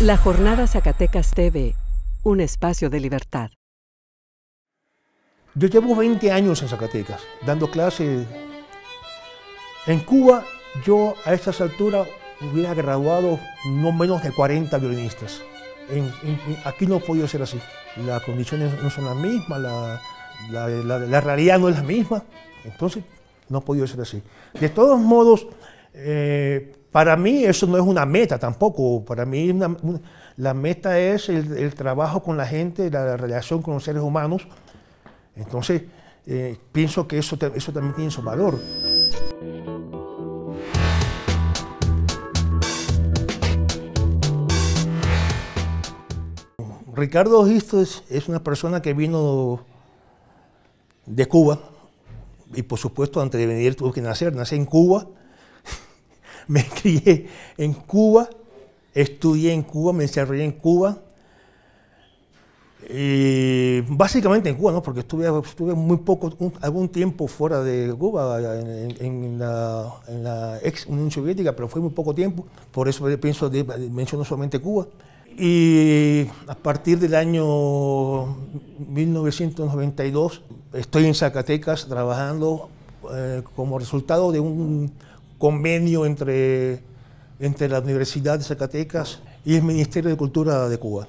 La Jornada Zacatecas TV, un espacio de libertad. Yo llevo 20 años en Zacatecas, dando clases. En Cuba, yo a estas alturas hubiera graduado no menos de 40 violinistas. aquí no ha podido ser así. Las condiciones no son las mismas, la, la, realidad no es la misma. Entonces, no ha podido ser así. De todos modos, eh, para mí eso no es una meta tampoco, para mí la meta es el, trabajo con la gente, la, relación con los seres humanos. Entonces, eh, pienso que eso, eso también tiene su valor. Ricardo Gisto es, es, una persona que vino de Cuba y por supuesto antes de venir tuvo que nacer, nace en Cuba me crié en Cuba, estudié en Cuba, me desarrollé en Cuba. básicamente en Cuba, porque estuve, estuve muy poco, algún tiempo fuera de Cuba, en, la, ex Unión Soviética, pero fue muy poco tiempo, por eso pienso de, menciono solamente Cuba. Y a partir del año 1992 estoy en Zacatecas trabajando eh, como resultado de un convenio entre, entre la Universidad de Zacatecas y el Ministerio de Cultura de Cuba.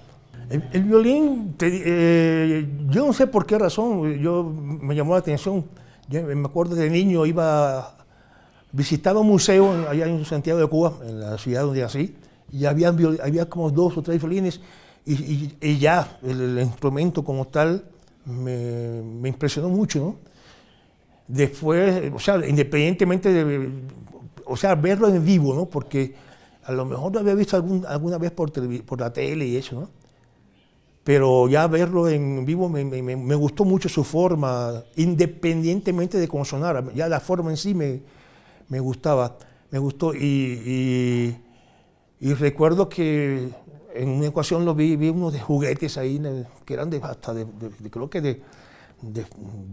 El, violín, eh, yo no sé por qué razón, yo, me llamó la atención. Yo me acuerdo de niño, iba, visitaba un museo allá en Santiago de Cuba, en la ciudad donde así, y había, había como dos o tres violines, y, ya el, instrumento como tal me, impresionó mucho, Después, o sea, independientemente de, o sea, verlo en vivo, ¿no? Porque a lo mejor lo había visto alguna vez por, por la tele y eso, ¿no? Pero ya verlo en vivo me, gustó mucho su forma, independientemente de cómo sonara, ya la forma en sí me, gustaba, me gustó. Y, recuerdo que en una ecuación lo vi, vi unos de juguetes ahí, que eran de, hasta de, creo que de, de,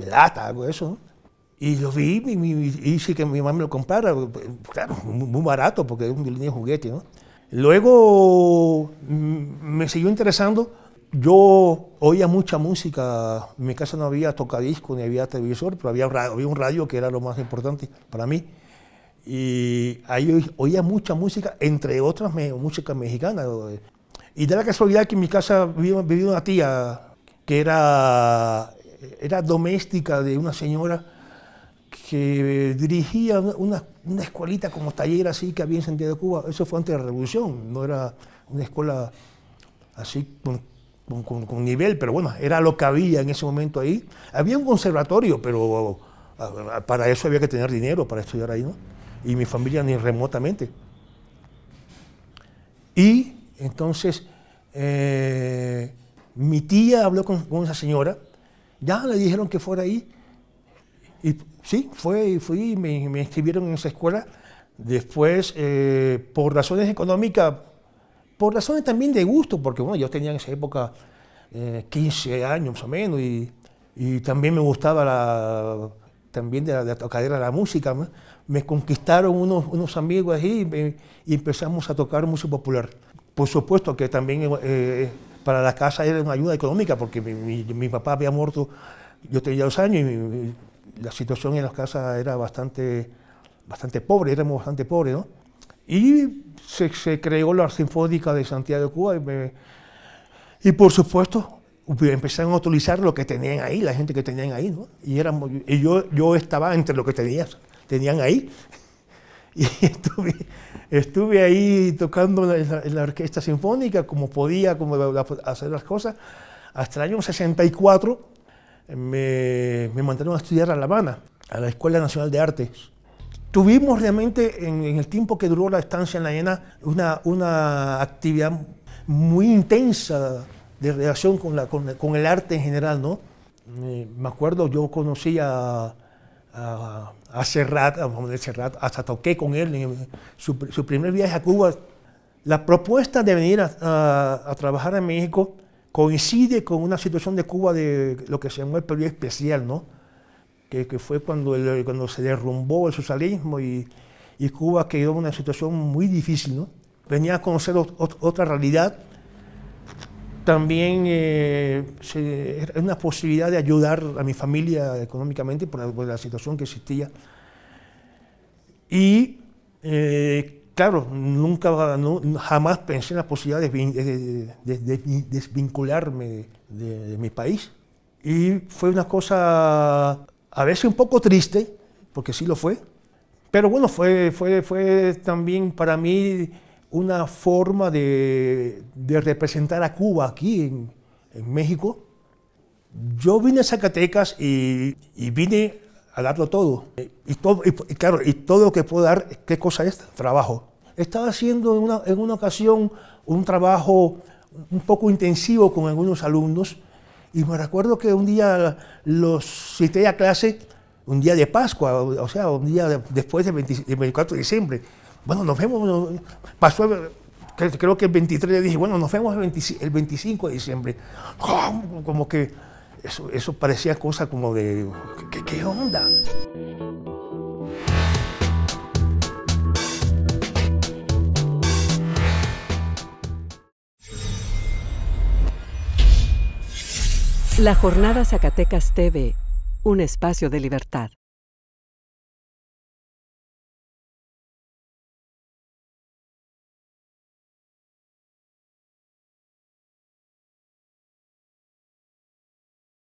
lata, algo de eso, y lo vi y, hice que mi mamá me lo comprara, claro, muy barato porque es un niño de juguete, ¿no? Luego mm, me siguió interesando. Yo oía mucha música. En mi casa no había tocadisco ni había televisor, pero había, había un radio que era lo más importante para mí. Y ahí oía mucha música, entre otras me, música mexicana. Y de la casualidad que en mi casa vivía, vivía una tía que era, era doméstica de una señora que eh, dirigía una, escuelita como taller así que había en Santiago de Cuba. Eso fue antes de la revolución, no era una escuela así con, nivel, pero bueno, era lo que había en ese momento ahí. Había un conservatorio, pero para eso había que tener dinero para estudiar ahí, ¿no? Y mi familia ni remotamente. Y entonces eh, mi tía habló con esa señora, ya le dijeron que fuera ahí y sí, fue y fui, me, me inscribieron en esa escuela. Después, eh, por razones económicas, por razones también de gusto, porque bueno, yo tenía en esa época 15 eh, años más o menos y, y también me gustaba la, también de la, la música. Me conquistaron unos, amigos ahí y, empezamos a tocar música popular. Por supuesto que también eh, para la casa era una ayuda económica, porque mi, papá había muerto, yo tenía dos años y la situación en las casas era bastante, bastante pobre, éramos bastante pobres, ¿no? Y se, creó la Sinfónica de Santiago de Cuba y, por supuesto empezaron a utilizar lo que tenían ahí, la gente que tenían ahí, ¿no? Y, éramos, y yo, yo estaba entre lo que tenías, tenían ahí. Y estuve, estuve ahí tocando en la, en la, orquesta sinfónica como podía, como hacer las cosas, hasta el año 64, me, mandaron a estudiar a La Habana, a la Escuela Nacional de Artes. Tuvimos realmente en, el tiempo que duró la estancia en La Habana una, una actividad muy intensa de relación con, la, con, el arte en general, ¿no? me acuerdo, yo conocí a, a, Serrat, hasta toqué con él en su, primer viaje a Cuba. La propuesta de venir a, a, a trabajar en México coincide con una situación de Cuba de lo que se llamó el periodo especial, ¿no? que, fue cuando, cuando se derrumbó el socialismo y, Cuba quedó en una situación muy difícil. ¿no? Venía a conocer otra realidad. También eh, una posibilidad de ayudar a mi familia económicamente por, la, situación que existía. Y eh, claro, nunca, jamás pensé en la posibilidad de, desvincularme de, mi país. Y fue una cosa a veces un poco triste, porque sí lo fue, pero bueno, fue, fue, fue también para mí una forma de, representar a Cuba aquí en, México. Yo vine a Zacatecas y, y vine a darlo todo. Eh, y, todo, y, claro, y todo lo que puedo dar, ¿qué cosa es? Trabajo. Estaba haciendo en una, en una ocasión un trabajo un poco intensivo con algunos alumnos y me recuerdo que un día los cité a clase, un día de Pascua, o, sea, un día después del 24 de diciembre. Bueno, nos vemos, pasó creo que el 23 dije, bueno, nos vemos el, 25 de diciembre. ¡Ah! Como que eso, parecía cosa como de, qué onda? La Jornada Zacatecas TV, un espacio de libertad.